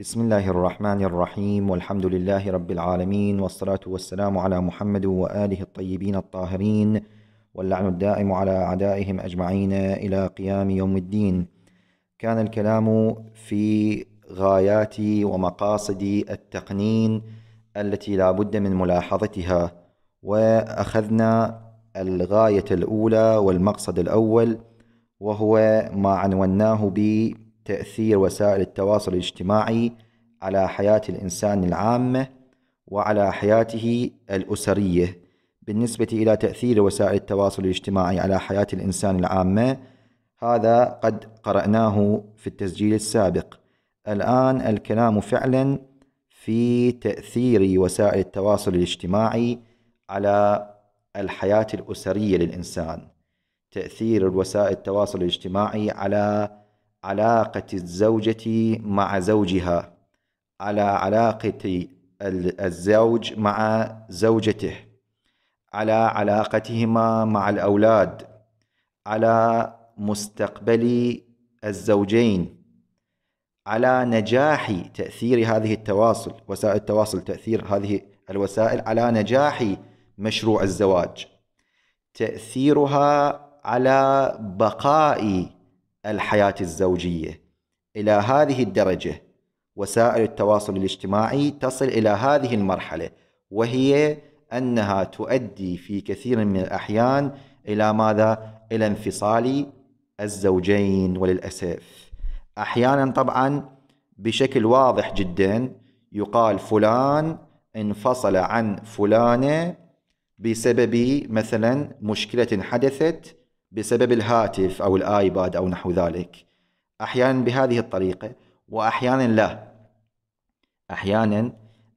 بسم الله الرحمن الرحيم والحمد لله رب العالمين والصلاة والسلام على محمد وآله الطيبين الطاهرين واللعن الدائم على أعدائهم أجمعين إلى قيام يوم الدين كان الكلام في غايات ومقاصد التقنين التي لا بد من ملاحظتها وأخذنا الغاية الأولى والمقصد الأول وهو ما عنوناه ب تأثير وسائل التواصل الاجتماعي على حياة الإنسان العامة وعلى حياته الأسرية بالنسبة إلى تأثير وسائل التواصل الاجتماعي على حياة الإنسان العامة هذا قد قرأناه في التسجيل السابق الآن الكلام فعلا في تأثير وسائل التواصل الاجتماعي على الحياة الأسرية للإنسان تأثير وسائل التواصل الاجتماعي على علاقة الزوجة مع زوجها على علاقة الزوج مع زوجته على علاقتهما مع الأولاد على مستقبل الزوجين على نجاح تأثير هذه التواصل وسائل التواصل تأثير هذه الوسائل على نجاح مشروع الزواج تأثيرها على بقاء الحياة الزوجية إلى هذه الدرجة وسائل التواصل الاجتماعي تصل إلى هذه المرحلة وهي أنها تؤدي في كثير من الأحيان إلى ماذا؟ إلى انفصال الزوجين وللأسف أحيانا طبعا بشكل واضح جدا يقال فلان انفصل عن فلانة بسبب مثلا مشكلة حدثت بسبب الهاتف أو الآيباد أو نحو ذلك أحيانا بهذه الطريقة وأحيانا لا أحيانا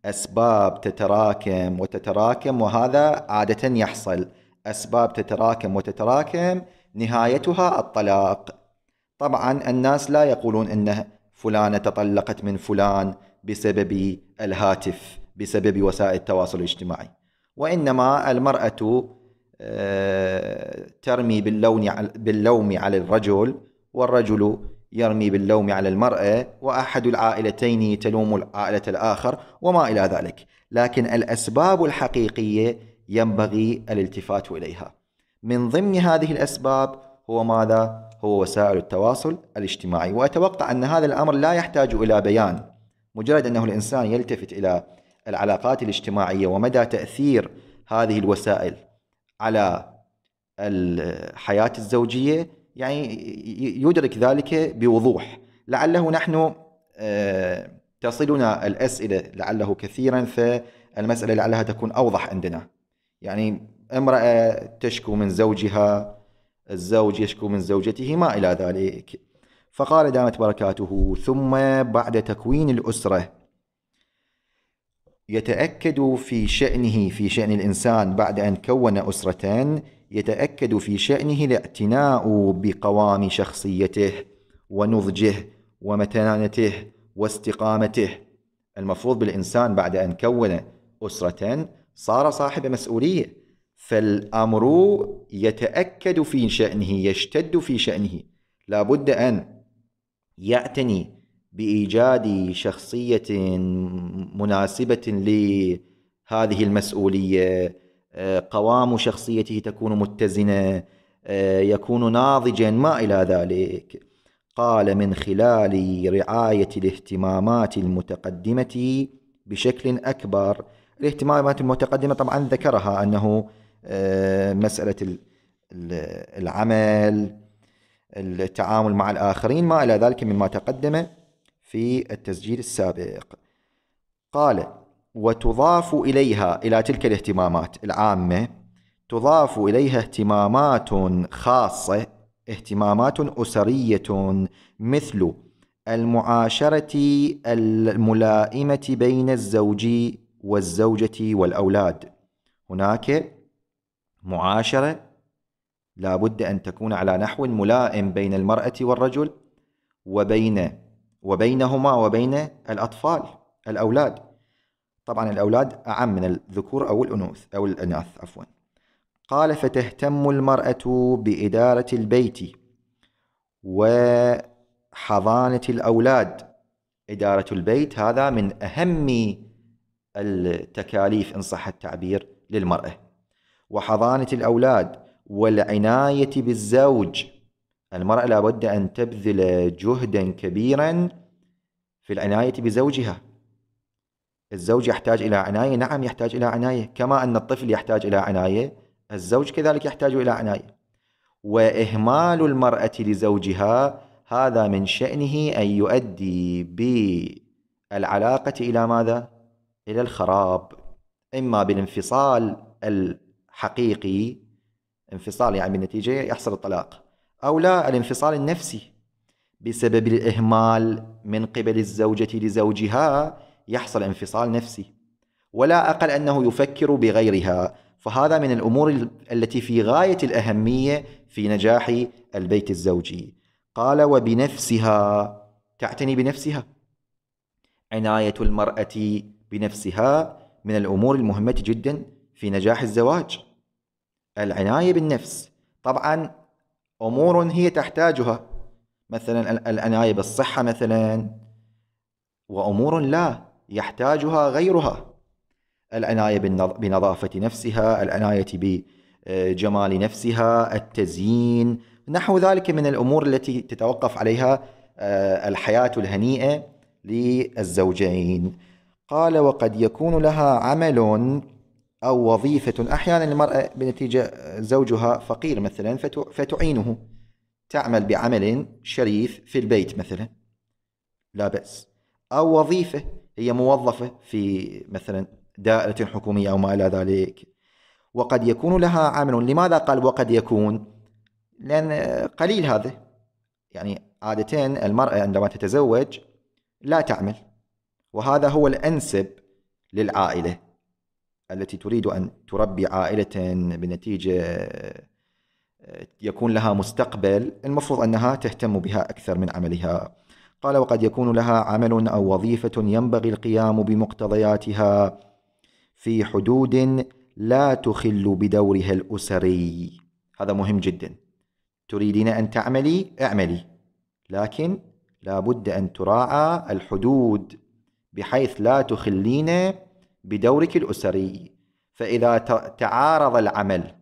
أسباب تتراكم وتتراكم وهذا عادة يحصل أسباب تتراكم وتتراكم نهايتها الطلاق طبعا الناس لا يقولون أن فلانة تطلقت من فلان بسبب الهاتف بسبب وسائل التواصل الاجتماعي وإنما المرأة آه، ترمي باللون باللوم على الرجل والرجل يرمي باللوم على المرأة وأحد العائلتين تلوم العائلة الآخر وما إلى ذلك لكن الأسباب الحقيقية ينبغي الالتفات إليها من ضمن هذه الأسباب هو ماذا؟ هو وسائل التواصل الاجتماعي وأتوقع أن هذا الأمر لا يحتاج إلى بيان مجرد أنه الإنسان يلتفت إلى العلاقات الاجتماعية ومدى تأثير هذه الوسائل على الحياة الزوجية يعني يدرك ذلك بوضوح لعله نحن آه، تصلنا الأسئلة لعله كثيرا فالمسألة لعلها تكون أوضح عندنا يعني امرأة تشكو من زوجها الزوج يشكو من زوجته ما إلى ذلك فقال دامت بركاته ثم بعد تكوين الأسرة يتأكد في شأنه في شأن الإنسان بعد أن كون أسرة يتأكد في شأنه الاعتناء بقوام شخصيته ونضجه ومتانته واستقامته المفروض بالإنسان بعد أن كون أسرة صار صاحب مسؤولية فالأمر يتأكد في شأنه يشتد في شأنه لابد أن يعتني بايجاد شخصيه مناسبه لهذه المسؤوليه آه، قوام شخصيته تكون متزنه آه، يكون ناضجا ما الى ذلك قال من خلال رعايه الاهتمامات المتقدمه بشكل اكبر الاهتمامات المتقدمه طبعا ذكرها انه آه، مساله العمل التعامل مع الآخرين ما إلى ذلك مما تقدم في التسجيل السابق قال وتضاف إليها إلى تلك الاهتمامات العامة تضاف إليها اهتمامات خاصة اهتمامات أسرية مثل المعاشرة الملائمة بين الزوج والزوجة والأولاد هناك معاشرة لا بد أن تكون على نحو ملائم بين المرأة والرجل وبين وبينهما وبين الأطفال الأولاد طبعا الأولاد أعم من الذكور أو الأنوث أو الأناث عفوا قال فتهتم المرأة بإدارة البيت وحضانة الأولاد إدارة البيت هذا من أهم التكاليف إن صح التعبير للمرأة وحضانة الأولاد والعناية بالزوج المرأة لابد أن تبذل جهدا كبيرا في العناية بزوجها الزوج يحتاج إلى عناية نعم يحتاج إلى عناية كما أن الطفل يحتاج إلى عناية الزوج كذلك يحتاج إلى عناية وإهمال المرأة لزوجها هذا من شأنه أن يؤدي بالعلاقة إلى ماذا؟ إلى الخراب إما بالانفصال الحقيقي انفصال يعني بالنتيجة يحصل الطلاق أو لا الانفصال النفسي بسبب الإهمال من قبل الزوجة لزوجها يحصل انفصال نفسي ولا أقل أنه يفكر بغيرها فهذا من الأمور التي في غاية الأهمية في نجاح البيت الزوجي قال وبنفسها تعتني بنفسها عناية المرأة بنفسها من الأمور المهمة جدا في نجاح الزواج العناية بالنفس طبعا امور هي تحتاجها مثلا العنايه بالصحه مثلا وامور لا يحتاجها غيرها العنايه بنظافه نفسها العنايه بجمال آه، نفسها التزيين نحو ذلك من الامور التي تتوقف عليها آه، الحياه الهنيئه للزوجين قال وقد يكون لها عمل أو وظيفة أحيانا المرأة بنتيجة زوجها فقير مثلا فتعينه تعمل بعمل شريف في البيت مثلا لا بأس أو وظيفة هي موظفة في مثلا دائرة حكومية أو ما إلى ذلك وقد يكون لها عمل لماذا قال وقد يكون لأن قليل هذا يعني عادة المرأة عندما تتزوج لا تعمل وهذا هو الأنسب للعائلة التي تريد أن تربي عائلة بنتيجة آه، يكون لها مستقبل المفروض أنها تهتم بها أكثر من عملها قال وقد يكون لها عمل أو وظيفة ينبغي القيام بمقتضياتها في حدود لا تخل بدورها الأسري هذا مهم جدا تريدين أن تعملي اعملي لكن لابد أن تراعى الحدود بحيث لا تخلين بدورك الأسري فإذا تعارض العمل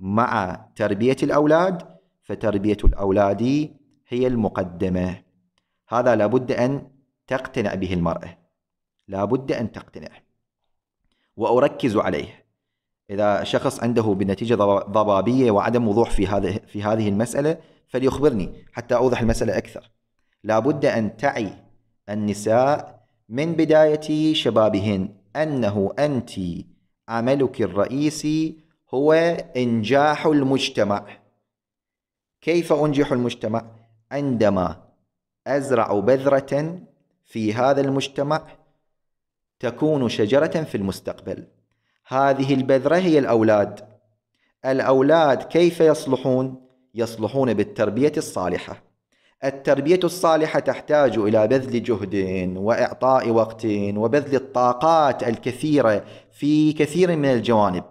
مع تربية الأولاد فتربية الأولاد هي المقدمة هذا لابد أن تقتنع به المرأة لابد أن تقتنع وأركز عليه إذا شخص عنده بنتيجة ضبابية وعدم وضوح في هذه في هذه المسألة فليخبرني حتى أوضح المسألة أكثر. لابد أن تعي النساء من بداية شبابهن أنه أنت عملك الرئيسي هو إنجاح المجتمع كيف أنجح المجتمع؟ عندما أزرع بذرة في هذا المجتمع تكون شجرة في المستقبل هذه البذرة هي الأولاد الأولاد كيف يصلحون؟ يصلحون بالتربية الصالحة التربية الصالحة تحتاج إلى بذل جهد وإعطاء وقت وبذل الطاقات الكثيرة في كثير من الجوانب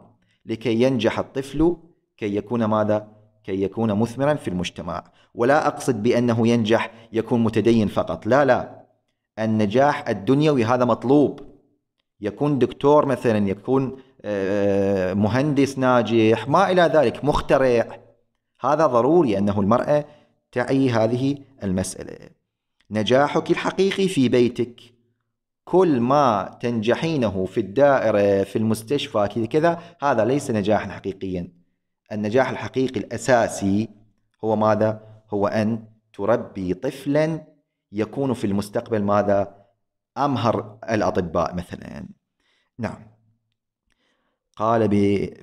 لكي ينجح الطفل كي يكون ماذا؟ كي يكون مثمرا في المجتمع ولا أقصد بأنه ينجح يكون متدين فقط لا لا النجاح الدنيوي هذا مطلوب يكون دكتور مثلا يكون آه، مهندس ناجح ما إلى ذلك مخترع هذا ضروري أنه المرأة تعي هذه المسألة نجاحك الحقيقي في بيتك كل ما تنجحينه في الدائرة في المستشفى كذا هذا ليس نجاحا حقيقيا النجاح الحقيقي الأساسي هو ماذا؟ هو أن تربي طفلا يكون في المستقبل ماذا؟ أمهر الأطباء مثلا نعم قال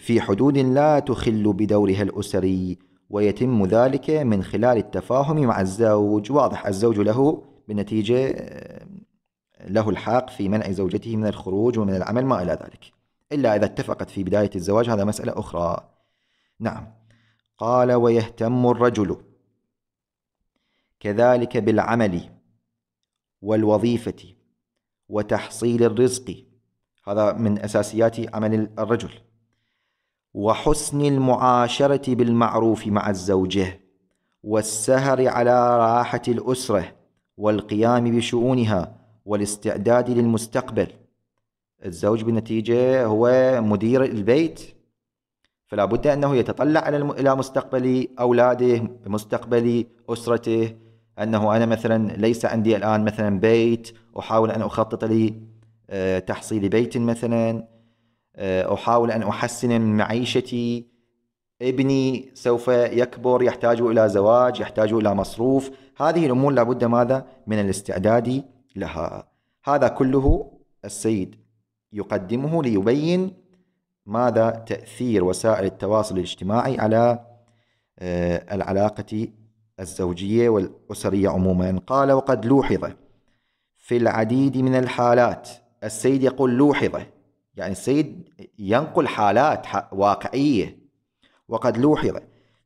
في حدود لا تخل بدورها الأسري ويتم ذلك من خلال التفاهم مع الزوج واضح الزوج له بالنتيجة آه، له الحق في منع زوجته من الخروج ومن العمل ما إلى ذلك إلا إذا اتفقت في بداية الزواج هذا مسألة أخرى نعم قال ويهتم الرجل كذلك بالعمل والوظيفة وتحصيل الرزق هذا من أساسيات عمل الرجل وحسن المعاشرة بالمعروف مع الزوجة والسهر على راحة الأسرة والقيام بشؤونها والاستعداد للمستقبل الزوج بالنتيجة هو مدير البيت فلا بد أنه يتطلع إلى مستقبل أولاده مستقبل أسرته أنه أنا مثلا ليس عندي الآن مثلا بيت أحاول أن أخطط لي آه، تحصيل بيت مثلا آه، أحاول أن أحسن من معيشتي ابني سوف يكبر يحتاج إلى زواج يحتاج إلى مصروف هذه الأمور لابد ماذا من الاستعداد لها هذا كله السيد يقدمه ليبين ماذا تأثير وسائل التواصل الاجتماعي على آه، العلاقة الزوجية والأسرية عموما قال وقد لوحظ في العديد من الحالات السيد يقول لوحظ يعني السيد ينقل حالات واقعية وقد لوحظ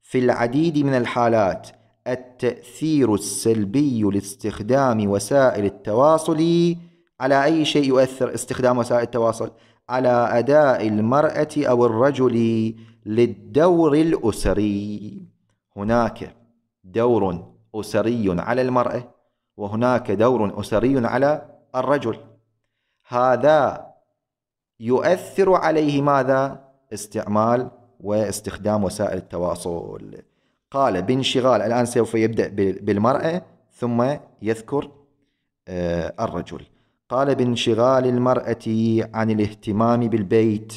في العديد من الحالات التأثير السلبي لاستخدام وسائل التواصل على أي شيء يؤثر استخدام وسائل التواصل على أداء المرأة أو الرجل للدور الأسري هناك دور أسري على المرأة وهناك دور أسري على الرجل هذا يؤثر عليه ماذا؟ استعمال واستخدام وسائل التواصل قال بانشغال الآن سوف يبدأ بالمرأة ثم يذكر آه، الرجل قال بانشغال المرأة عن الاهتمام بالبيت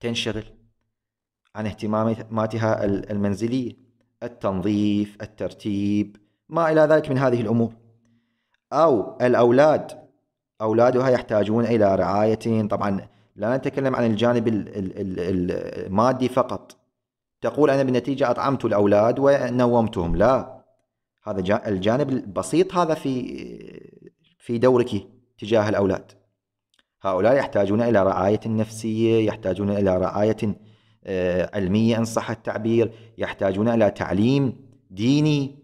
تنشغل عن اهتماماتها المنزلية التنظيف الترتيب ما إلى ذلك من هذه الأمور أو الأولاد أولادها يحتاجون إلى رعاية طبعا لا نتكلم عن الجانب المادي فقط تقول أنا بالنتيجة أطعمت الأولاد ونومتهم لا هذا الجانب البسيط هذا في في دورك تجاه الأولاد هؤلاء يحتاجون إلى رعاية نفسية يحتاجون إلى رعاية آه، علمية إن صح التعبير يحتاجون إلى تعليم ديني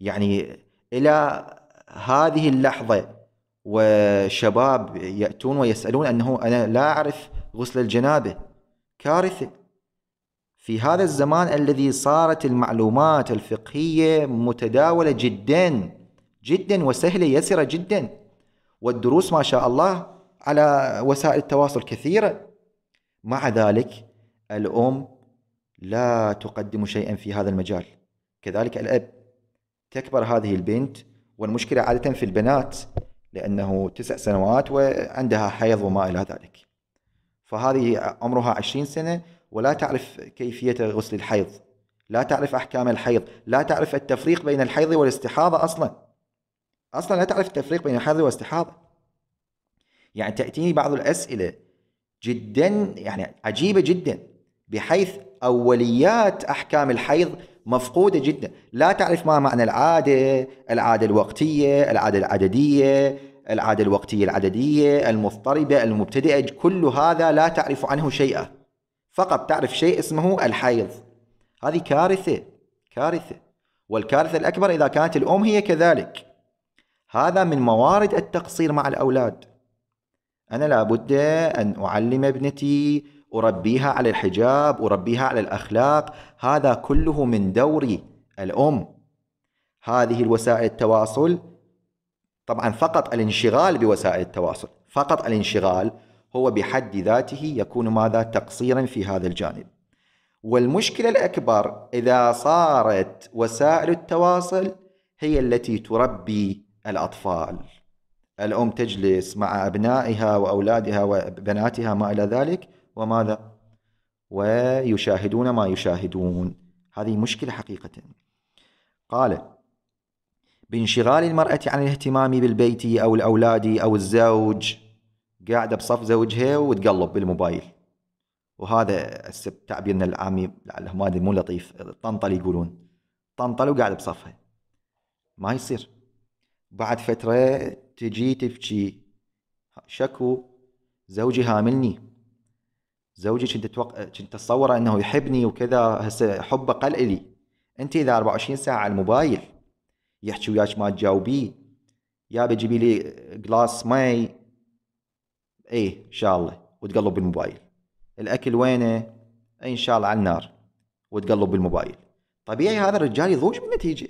يعني إلى هذه اللحظة وشباب يأتون ويسألون أنه أنا لا أعرف غسل الجنابة كارثة في هذا الزمان الذي صارت المعلومات الفقهية متداولة جدا جدا وسهلة يسرة جدا والدروس ما شاء الله على وسائل التواصل كثيرة مع ذلك الأم لا تقدم شيئا في هذا المجال كذلك الأب تكبر هذه البنت والمشكلة عادة في البنات لأنه تسع سنوات وعندها حيض وما إلى ذلك فهذه عمرها عشرين سنة ولا تعرف كيفية غسل الحيض لا تعرف أحكام الحيض لا تعرف التفريق بين الحيض والاستحاضة أصلا أصلا لا تعرف التفريق بين الحيض والاستحاضة يعني تأتيني بعض الأسئلة جدا يعني عجيبة جدا بحيث أوليات أحكام الحيض مفقودة جدا لا تعرف ما معنى العادة العادة الوقتية العادة العددية العادة الوقتية العددية المضطربة المبتدئة كل هذا لا تعرف عنه شيئا فقط تعرف شيء اسمه الحيض هذه كارثة كارثة والكارثة الأكبر إذا كانت الأم هي كذلك هذا من موارد التقصير مع الأولاد أنا لابد أن أعلم ابنتي أربيها على الحجاب أربيها على الأخلاق هذا كله من دور الأم هذه الوسائل التواصل طبعا فقط الانشغال بوسائل التواصل فقط الانشغال هو بحد ذاته يكون ماذا تقصيرا في هذا الجانب والمشكلة الأكبر إذا صارت وسائل التواصل هي التي تربي الأطفال الأم تجلس مع أبنائها وأولادها وبناتها ما إلى ذلك وماذا ويشاهدون ما يشاهدون هذه مشكلة حقيقة قال بانشغال المرأة عن الاهتمام بالبيت أو الأولاد أو الزوج قاعدة بصف زوجها وتقلب بالموبايل وهذا تعبيرنا العامي لعله ما ادري مو لطيف طنطل يقولون طنطل وقاعد بصفها ما يصير بعد فترة تجي تبكي شكو زوجي هاملني زوجي كنت اتوقع كنت اتصوره انه يحبني وكذا هسه حبه قل الي انت اذا 24 ساعه على الموبايل يحكي وياك ما تجاوبيه يا بجيبي لي جلاس مي ايه ان شاء الله وتقلب بالموبايل الاكل وينه اي ان شاء الله على النار وتقلب بالموبايل طبيعي هذا الرجال يضوج بالنتيجه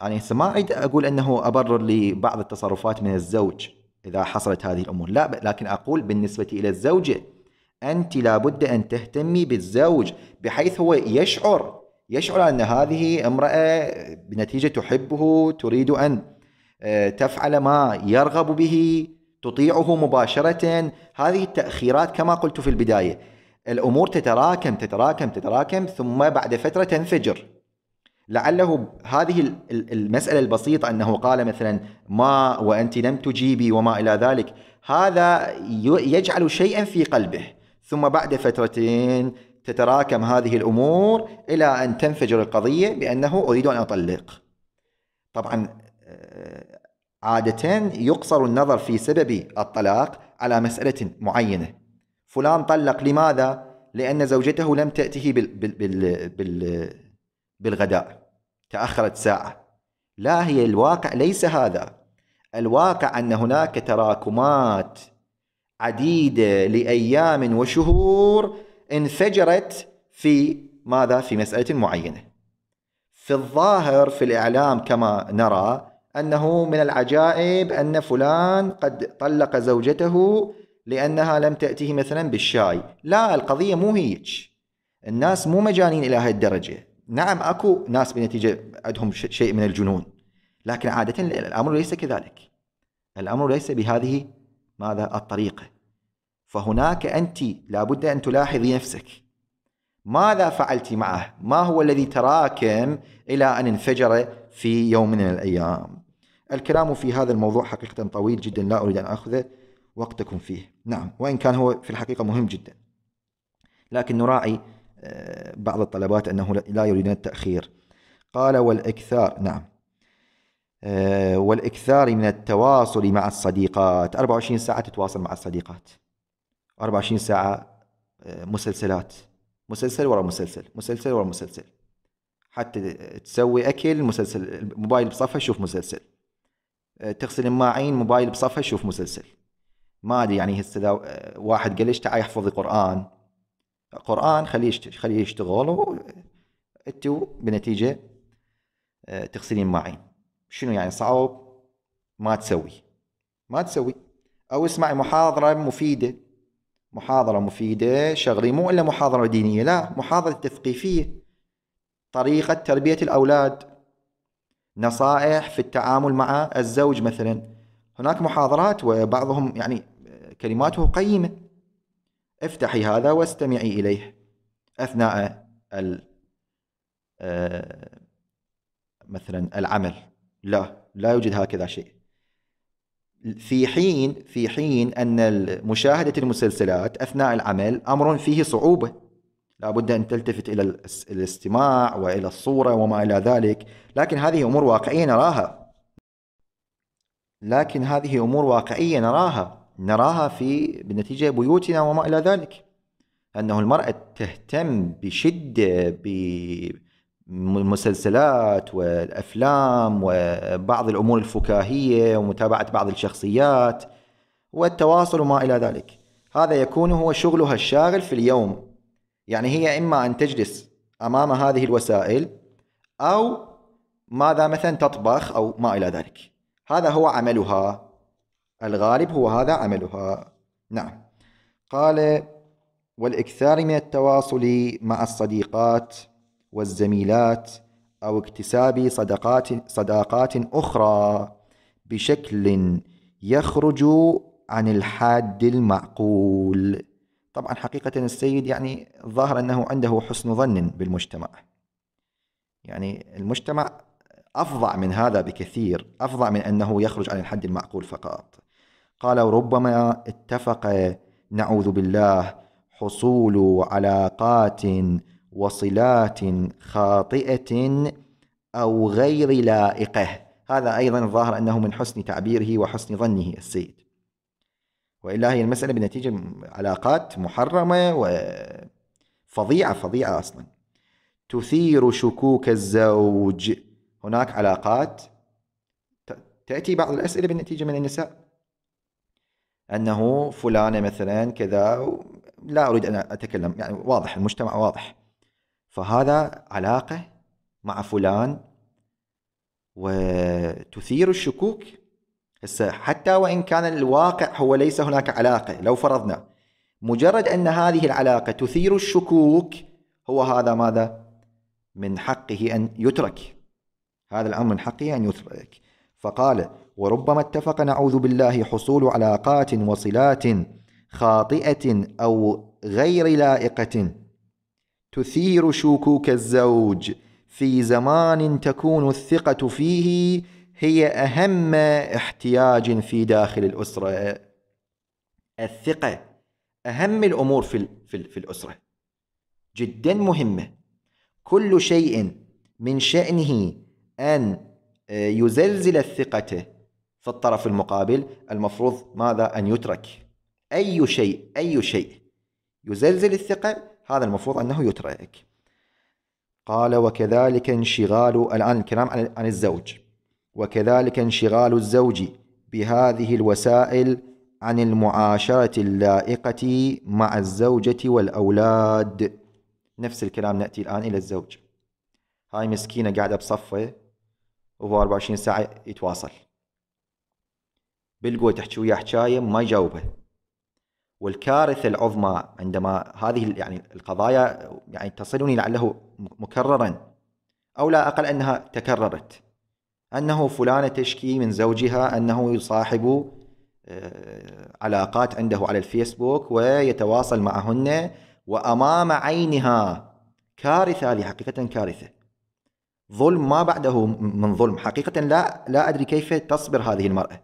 يعني هسه ما اريد اقول انه ابرر لبعض التصرفات من الزوج اذا حصلت هذه الامور لا لكن اقول بالنسبه الى الزوجه أنت لابد أن تهتمي بالزوج بحيث هو يشعر يشعر أن هذه امرأة بنتيجة تحبه تريد أن آه، تفعل ما يرغب به تطيعه مباشرة هذه التأخيرات كما قلت في البداية الأمور تتراكم تتراكم تتراكم ثم بعد فترة تنفجر لعله هذه المسألة البسيطة أنه قال مثلا ما وأنت لم تجيبي وما إلى ذلك هذا يجعل شيئا في قلبه ثم بعد فترتين تتراكم هذه الأمور إلى أن تنفجر القضية بأنه أريد أن أطلق طبعا آه، عادة يقصر النظر في سبب الطلاق على مسألة معينة فلان طلق لماذا؟ لأن زوجته لم تأته بالغداء تأخرت ساعة لا هي الواقع ليس هذا الواقع أن هناك تراكمات عديدة لأيام وشهور انفجرت في ماذا؟ في مسألة معينة في الظاهر في الإعلام كما نرى أنه من العجائب أن فلان قد طلق زوجته لأنها لم تاته مثلا بالشاي لا القضية مو هيك الناس مو مجانين إلى هالدرجة نعم أكو ناس بنتيجة عندهم شيء من الجنون لكن عادة الأمر ليس كذلك الأمر ليس بهذه ماذا الطريقة فهناك أنت لابد أن تلاحظي نفسك ماذا فعلت معه ما هو الذي تراكم إلى أن انفجر في يوم من الأيام الكلام في هذا الموضوع حقيقة طويل جدا لا أريد أن أخذ وقتكم فيه نعم وإن كان هو في الحقيقة مهم جدا لكن نراعي آه، بعض الطلبات أنه لا يريدون التأخير قال والإكثار نعم آه، والإكثار من التواصل مع الصديقات 24 ساعة تتواصل مع الصديقات 24 ساعة آه، مسلسلات مسلسل ورا مسلسل مسلسل ورا مسلسل حتى تسوي أكل مسلسل الموبايل بصفها شوف مسلسل آه، تغسل الماعين موبايل بصفها شوف مسلسل ما ادري يعني هسه واحد قال ليش تعال يحفظ القران قران خليه خليه يشتغل وانت بنتيجه تغسلين الماعين شنو يعني صعب ما تسوي ما تسوي او اسمعي محاضرة مفيدة محاضرة مفيدة شغلي مو الا محاضرة دينية لا محاضرة تثقيفية طريقة تربية الاولاد نصائح في التعامل مع الزوج مثلا هناك محاضرات وبعضهم يعني كلماته قيمة افتحي هذا واستمعي إليه أثناء آه، مثلا العمل لا لا يوجد هكذا شيء في حين في حين ان مشاهده المسلسلات اثناء العمل امر فيه صعوبه لابد ان تلتفت الى الاستماع والى الصوره وما الى ذلك لكن هذه امور واقعيه نراها لكن هذه امور واقعيه نراها نراها في بالنتيجه بيوتنا وما الى ذلك انه المراه تهتم بشده ب المسلسلات والافلام وبعض الامور الفكاهيه ومتابعه بعض الشخصيات والتواصل وما الى ذلك. هذا يكون هو شغلها الشاغل في اليوم. يعني هي اما ان تجلس امام هذه الوسائل او ماذا مثلا تطبخ او ما الى ذلك. هذا هو عملها. الغالب هو هذا عملها. نعم. قال والاكثار من التواصل مع الصديقات والزميلات أو اكتساب صداقات صداقات أخرى بشكل يخرج عن الحاد المعقول. طبعا حقيقة السيد يعني ظاهر أنه عنده حسن ظن بالمجتمع. يعني المجتمع أفظع من هذا بكثير، أفظع من أنه يخرج عن الحد المعقول فقط. قال ربما اتفق نعوذ بالله حصول علاقات وصلات خاطئة أو غير لائقة هذا أيضا الظاهر أنه من حسن تعبيره وحسن ظنه السيد وإلا هي المسألة بنتيجة علاقات محرمة وفظيعة فظيعة أصلا تثير شكوك الزوج هناك علاقات تأتي بعض الأسئلة بالنتيجة من النساء أنه فلانة مثلا كذا لا أريد أن أتكلم يعني واضح المجتمع واضح فهذا علاقة مع فلان وتثير الشكوك هسه حتى وإن كان الواقع هو ليس هناك علاقة لو فرضنا مجرد أن هذه العلاقة تثير الشكوك هو هذا ماذا من حقه أن يترك هذا الأمر من حقه أن يترك فقال وربما اتفق نعوذ بالله حصول علاقات وصلات خاطئة أو غير لائقة تثير شكوك الزوج في زمان تكون الثقة فيه هي أهم احتياج في داخل الأسرة الثقة أهم الأمور في, في, في الأسرة جدا مهمة كل شيء من شأنه أن آه، يزلزل الثقة في الطرف المقابل المفروض ماذا أن يترك أي شيء أي شيء يزلزل الثقة هذا المفروض أنه يترك قال وكذلك انشغال الآن الكلام عن الزوج وكذلك انشغال الزوج بهذه الوسائل عن المعاشرة اللائقة مع الزوجة والأولاد نفس الكلام نأتي الآن إلى الزوج هاي مسكينة قاعدة بصفة وهو 24 ساعة يتواصل بالقوة تحكي وياه حكاية ما يجاوبه والكارثة العظمى عندما هذه يعني القضايا يعني تصلني لعله مكررا أو لا أقل أنها تكررت أنه فلانة تشكي من زوجها أنه يصاحب آه، علاقات عنده على الفيسبوك ويتواصل معهن وأمام عينها كارثة هذه حقيقة كارثة ظلم ما بعده من ظلم حقيقة لا لا أدري كيف تصبر هذه المرأة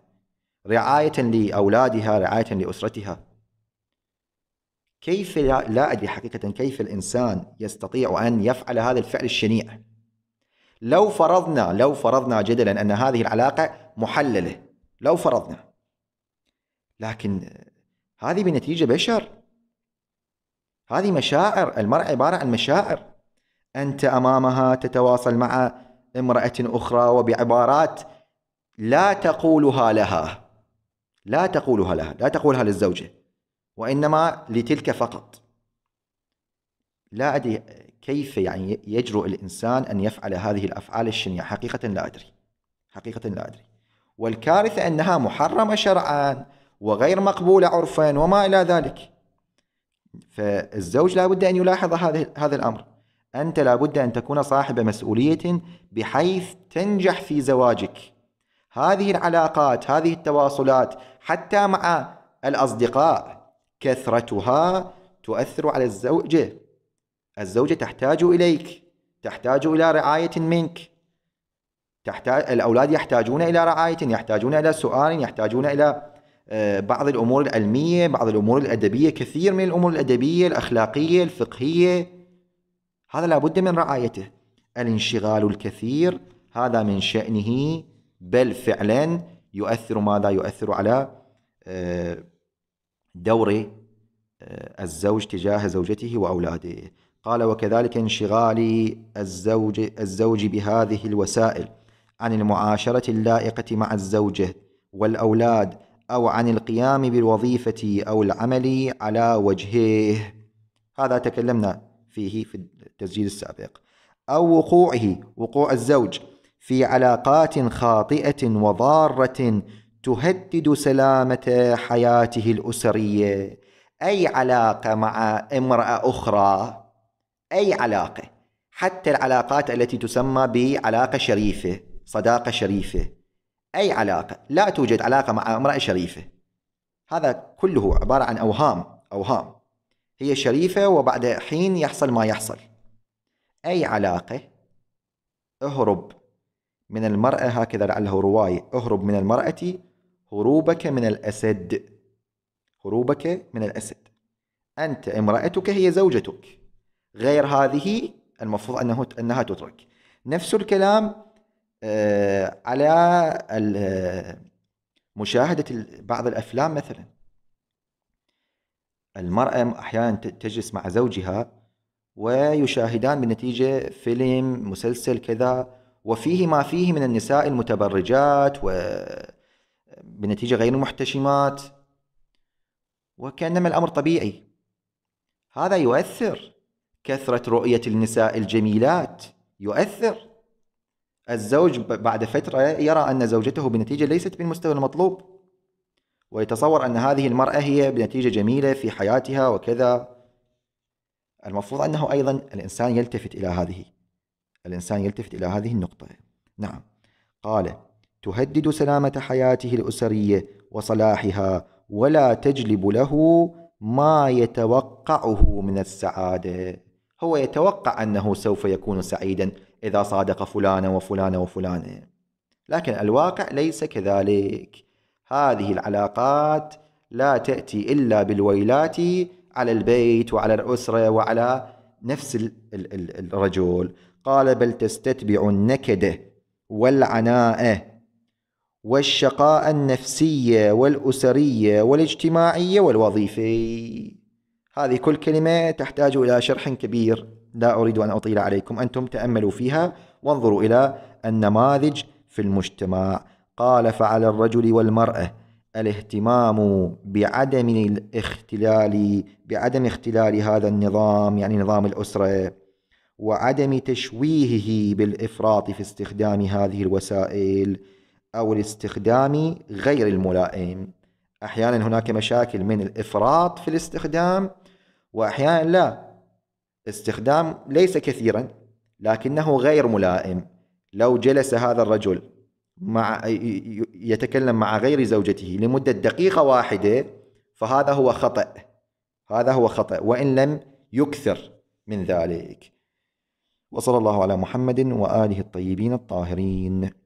رعاية لأولادها رعاية لأسرتها كيف لا, أدري حقيقة كيف الإنسان يستطيع أن يفعل هذا الفعل الشنيع لو فرضنا لو فرضنا جدلا أن هذه العلاقة محللة لو فرضنا لكن هذه بنتيجة بشر هذه مشاعر المرأة عبارة عن مشاعر أنت أمامها تتواصل مع امرأة أخرى وبعبارات لا تقولها لها لا تقولها لها لا تقولها للزوجة وإنما لتلك فقط لا أدري كيف يعني يجرؤ الإنسان أن يفعل هذه الأفعال الشنيعة حقيقة لا أدري حقيقة لا أدري والكارثة أنها محرمة شرعا وغير مقبولة عرفا وما إلى ذلك فالزوج لا بد أن يلاحظ هذا هذا الأمر أنت لا بد أن تكون صاحب مسؤولية بحيث تنجح في زواجك هذه العلاقات هذه التواصلات حتى مع الأصدقاء كثرتها تؤثر على الزوجة الزوجة تحتاج إليك تحتاج إلى رعاية منك تحتاج الأولاد يحتاجون إلى رعاية يحتاجون إلى سؤال يحتاجون إلى آه، بعض الأمور العلمية بعض الأمور الأدبية كثير من الأمور الأدبية الأخلاقية الفقهية هذا لابد من رعايته الانشغال الكثير هذا من شأنه بل فعلا يؤثر ماذا يؤثر على آه، دور آه، الزوج تجاه زوجته وأولاده قال وكذلك انشغال الزوج, الزوج بهذه الوسائل عن المعاشرة اللائقة مع الزوجة والأولاد أو عن القيام بالوظيفة أو العمل على وجهه هذا تكلمنا فيه في التسجيل السابق أو وقوعه وقوع الزوج في علاقات خاطئة وضارة تهدد سلامة حياته الأسرية أي علاقة مع امرأة أخرى أي علاقة حتى العلاقات التي تسمى بعلاقة شريفة صداقة شريفة أي علاقة لا توجد علاقة مع امرأة شريفة هذا كله عبارة عن أوهام أوهام هي شريفة وبعد حين يحصل ما يحصل أي علاقة اهرب من المرأة هكذا لعله رواية اهرب من المرأة هروبك من الأسد هروبك من الأسد أنت امرأتك هي زوجتك غير هذه المفروض أنه أنها تترك نفس الكلام آه، على مشاهدة بعض الأفلام مثلا المرأة أحيانا تجلس مع زوجها ويشاهدان بالنتيجة فيلم مسلسل كذا وفيه ما فيه من النساء المتبرجات و بنتيجة غير محتشمات وكأنما الأمر طبيعي هذا يؤثر كثرة رؤية النساء الجميلات يؤثر الزوج بعد فترة يرى أن زوجته بنتيجة ليست بالمستوى المطلوب ويتصور أن هذه المرأة هي بنتيجة جميلة في حياتها وكذا المفروض أنه أيضا الإنسان يلتفت إلى هذه الإنسان يلتفت إلى هذه النقطة نعم قال تهدد سلامة حياته الأسرية وصلاحها ولا تجلب له ما يتوقعه من السعادة هو يتوقع أنه سوف يكون سعيدا إذا صادق فلانا وفلانا وفلانا لكن الواقع ليس كذلك هذه العلاقات لا تأتي إلا بالويلات على البيت وعلى الأسرة وعلى نفس الرجل قال بل تستتبع النكد والعناء والشقاء النفسية والأسرية والاجتماعية والوظيفي هذه كل كلمة تحتاج إلى شرح كبير لا أريد أن أطيل عليكم أنتم تأملوا فيها وانظروا إلى النماذج في المجتمع قال فعلى الرجل والمرأة الاهتمام بعدم الاختلال بعدم اختلال هذا النظام يعني نظام الأسرة وعدم تشويهه بالإفراط في استخدام هذه الوسائل أو الاستخدام غير الملائم أحيانا هناك مشاكل من الإفراط في الاستخدام وأحيانا لا استخدام ليس كثيرا لكنه غير ملائم لو جلس هذا الرجل مع يتكلم مع غير زوجته لمدة دقيقة واحدة فهذا هو خطأ هذا هو خطأ وإن لم يكثر من ذلك وصلى الله على محمد وآله الطيبين الطاهرين